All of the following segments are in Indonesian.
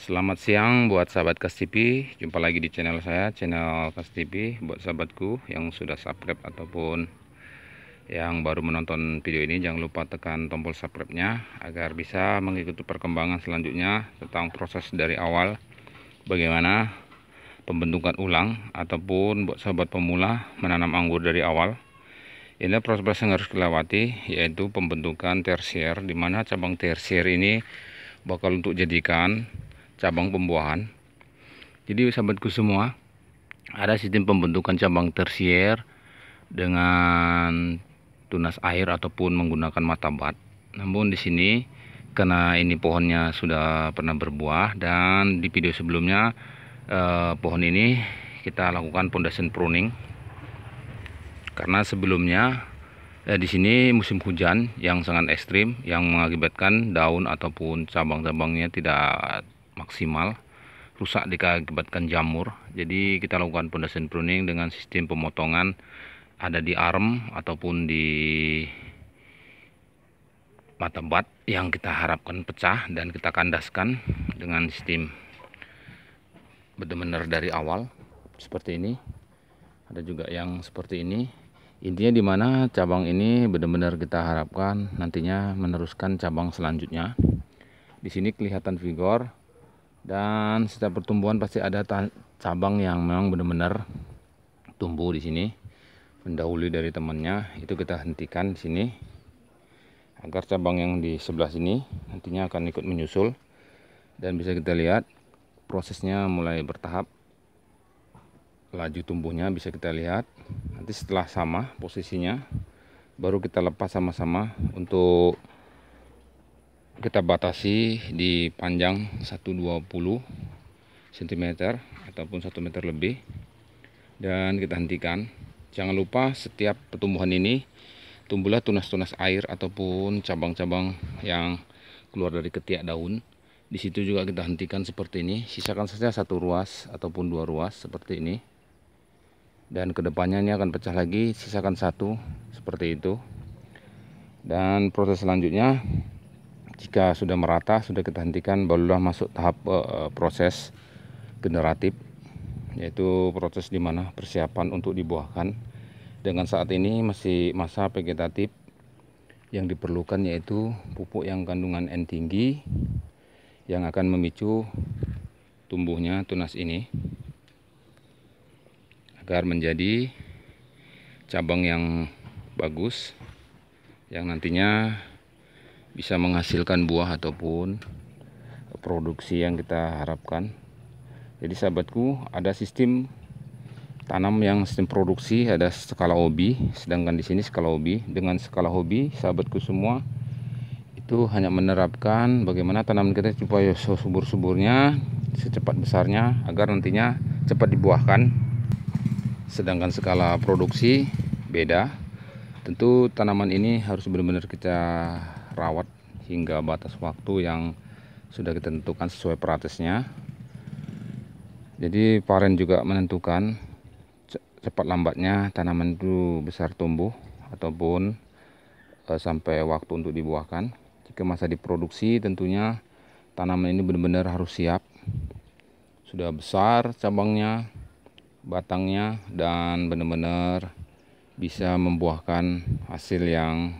Selamat siang buat sahabat Kas jumpa lagi di channel saya, channel Kas buat sahabatku yang sudah subscribe ataupun yang baru menonton video ini jangan lupa tekan tombol subscribe-nya agar bisa mengikuti perkembangan selanjutnya tentang proses dari awal bagaimana pembentukan ulang ataupun buat sahabat pemula menanam anggur dari awal. Ini proses yang harus dilewati yaitu pembentukan tersier di mana cabang tersier ini bakal untuk jadikan cabang pembuahan jadi sahabatku semua ada sistem pembentukan cabang tersier dengan tunas air ataupun menggunakan matabat namun di sini karena ini pohonnya sudah pernah berbuah dan di video sebelumnya eh, pohon ini kita lakukan foundation pruning karena sebelumnya eh, di sini musim hujan yang sangat ekstrim yang mengakibatkan daun ataupun cabang-cabangnya tidak maksimal rusak dikakibatkan jamur jadi kita lakukan pondasin pruning dengan sistem pemotongan ada di arm ataupun di mata bat yang kita harapkan pecah dan kita kandaskan dengan sistem benar-benar dari awal seperti ini ada juga yang seperti ini intinya di mana cabang ini benar-benar kita harapkan nantinya meneruskan cabang selanjutnya. Di sini kelihatan vigor dan setiap pertumbuhan pasti ada cabang yang memang benar-benar tumbuh di sini mendahului dari temannya itu kita hentikan di sini agar cabang yang di sebelah sini nantinya akan ikut menyusul dan bisa kita lihat prosesnya mulai bertahap laju tumbuhnya bisa kita lihat nanti setelah sama posisinya baru kita lepas sama-sama untuk kita batasi di panjang 120 cm ataupun 1 meter lebih dan kita hentikan jangan lupa setiap pertumbuhan ini tumbuhlah tunas-tunas air ataupun cabang-cabang yang keluar dari ketiak daun di situ juga kita hentikan seperti ini sisakan saja satu ruas ataupun dua ruas seperti ini dan kedepannya ini akan pecah lagi sisakan satu seperti itu dan proses selanjutnya jika sudah merata, sudah kita hentikan, barulah masuk tahap uh, proses generatif, yaitu proses di mana persiapan untuk dibuahkan. Dengan saat ini masih masa vegetatif yang diperlukan yaitu pupuk yang kandungan N tinggi yang akan memicu tumbuhnya tunas ini agar menjadi cabang yang bagus yang nantinya bisa menghasilkan buah ataupun produksi yang kita harapkan jadi sahabatku ada sistem tanam yang sistem produksi ada skala hobi sedangkan di sini skala hobi dengan skala hobi sahabatku semua itu hanya menerapkan bagaimana tanaman kita supaya subur-suburnya secepat besarnya agar nantinya cepat dibuahkan sedangkan skala produksi beda tentu tanaman ini harus benar-benar kita rawat hingga batas waktu yang sudah ditentukan sesuai pratisnya jadi paren juga menentukan cepat lambatnya tanaman itu besar tumbuh ataupun e, sampai waktu untuk dibuahkan jika masa diproduksi tentunya tanaman ini benar-benar harus siap sudah besar cabangnya batangnya dan benar-benar bisa membuahkan hasil yang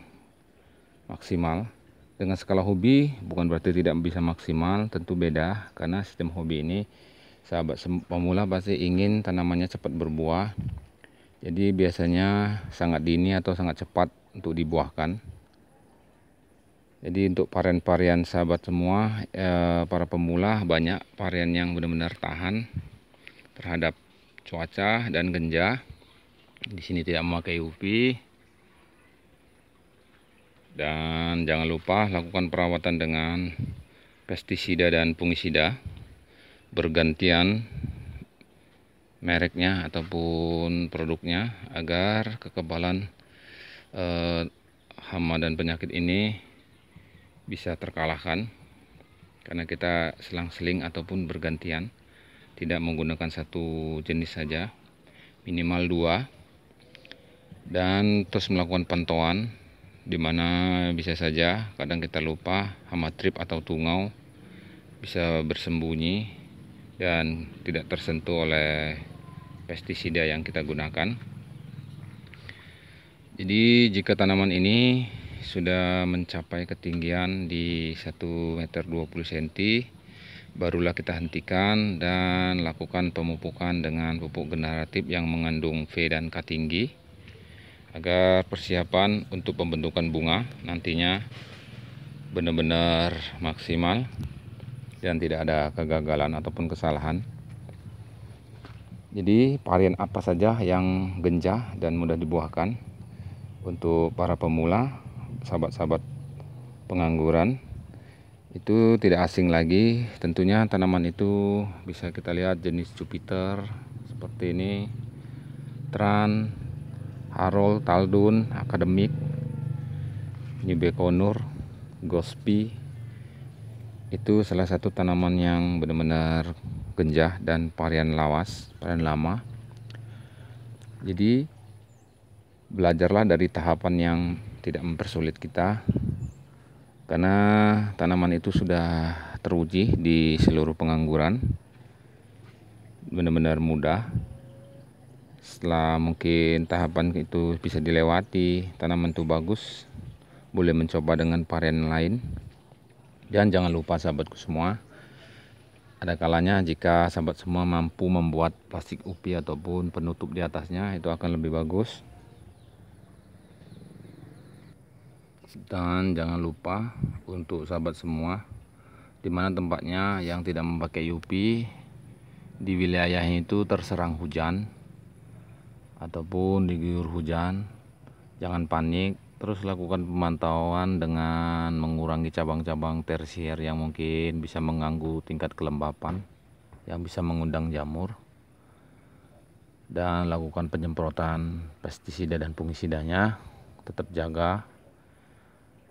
maksimal dengan skala hobi bukan berarti tidak bisa maksimal tentu beda karena sistem hobi ini sahabat pemula pasti ingin tanamannya cepat berbuah jadi biasanya sangat dini atau sangat cepat untuk dibuahkan jadi untuk varian-varian sahabat semua eh, para pemula banyak varian yang benar-benar tahan terhadap cuaca dan genjah di sini tidak memakai UV dan jangan lupa lakukan perawatan dengan pestisida dan fungisida bergantian mereknya ataupun produknya agar kekebalan eh, hama dan penyakit ini bisa terkalahkan karena kita selang-seling ataupun bergantian tidak menggunakan satu jenis saja minimal dua dan terus melakukan pantauan dimana bisa saja kadang kita lupa hama trip atau tungau bisa bersembunyi dan tidak tersentuh oleh pestisida yang kita gunakan jadi jika tanaman ini sudah mencapai ketinggian di 1 meter 20 cm barulah kita hentikan dan lakukan pemupukan dengan pupuk generatif yang mengandung V dan K tinggi agar persiapan untuk pembentukan bunga nantinya benar-benar maksimal dan tidak ada kegagalan ataupun kesalahan jadi varian apa saja yang genjah dan mudah dibuahkan untuk para pemula sahabat-sahabat pengangguran itu tidak asing lagi tentunya tanaman itu bisa kita lihat jenis Jupiter seperti ini tran Arol, Taldun, Akademik, Nyubekonur, Gospi itu salah satu tanaman yang benar-benar genjah dan varian lawas, varian lama. Jadi belajarlah dari tahapan yang tidak mempersulit kita karena tanaman itu sudah teruji di seluruh pengangguran benar-benar mudah setelah mungkin tahapan itu bisa dilewati tanaman itu bagus boleh mencoba dengan varian lain dan jangan lupa sahabatku semua ada kalanya jika sahabat semua mampu membuat plastik upi ataupun penutup di atasnya itu akan lebih bagus dan jangan lupa untuk sahabat semua dimana tempatnya yang tidak memakai UPI di wilayah itu terserang hujan ataupun diguyur hujan jangan panik terus lakukan pemantauan dengan mengurangi cabang-cabang tersier yang mungkin bisa mengganggu tingkat kelembapan yang bisa mengundang jamur dan lakukan penyemprotan pestisida dan fungisidanya tetap jaga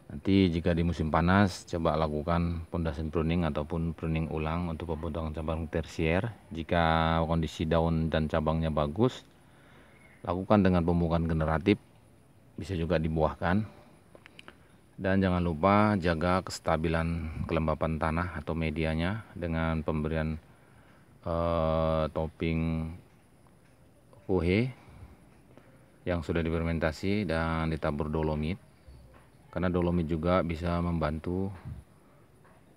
nanti jika di musim panas coba lakukan pondasi pruning ataupun pruning ulang untuk pembentukan cabang tersier jika kondisi daun dan cabangnya bagus lakukan dengan pembuangan generatif bisa juga dibuahkan dan jangan lupa jaga kestabilan kelembapan tanah atau medianya dengan pemberian eh, topping kuhe yang sudah difermentasi dan ditabur dolomit karena dolomit juga bisa membantu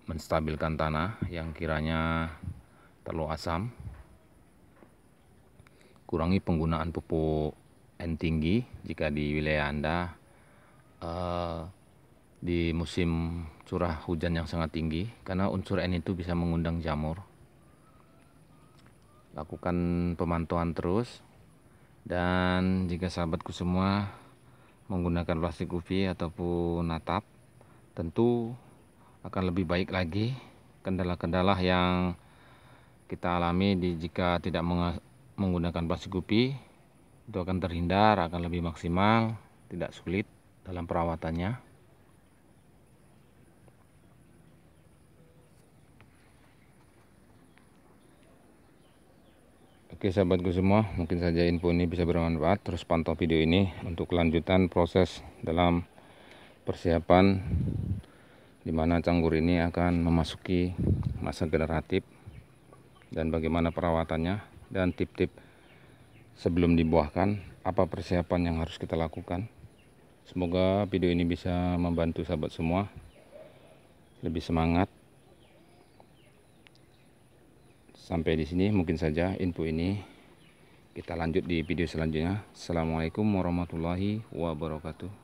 menstabilkan tanah yang kiranya terlalu asam kurangi penggunaan pupuk N tinggi jika di wilayah Anda uh, di musim curah hujan yang sangat tinggi karena unsur N itu bisa mengundang jamur. Lakukan pemantauan terus dan jika sahabatku semua menggunakan plastik UV ataupun natap tentu akan lebih baik lagi kendala-kendala yang kita alami di, jika tidak menggunakan plastik gupi itu akan terhindar, akan lebih maksimal, tidak sulit dalam perawatannya. Oke sahabatku semua, mungkin saja info ini bisa bermanfaat. Terus pantau video ini untuk kelanjutan proses dalam persiapan dimana canggur ini akan memasuki masa generatif dan bagaimana perawatannya dan tip-tip sebelum dibuahkan apa persiapan yang harus kita lakukan semoga video ini bisa membantu sahabat semua lebih semangat sampai di sini mungkin saja info ini kita lanjut di video selanjutnya assalamualaikum warahmatullahi wabarakatuh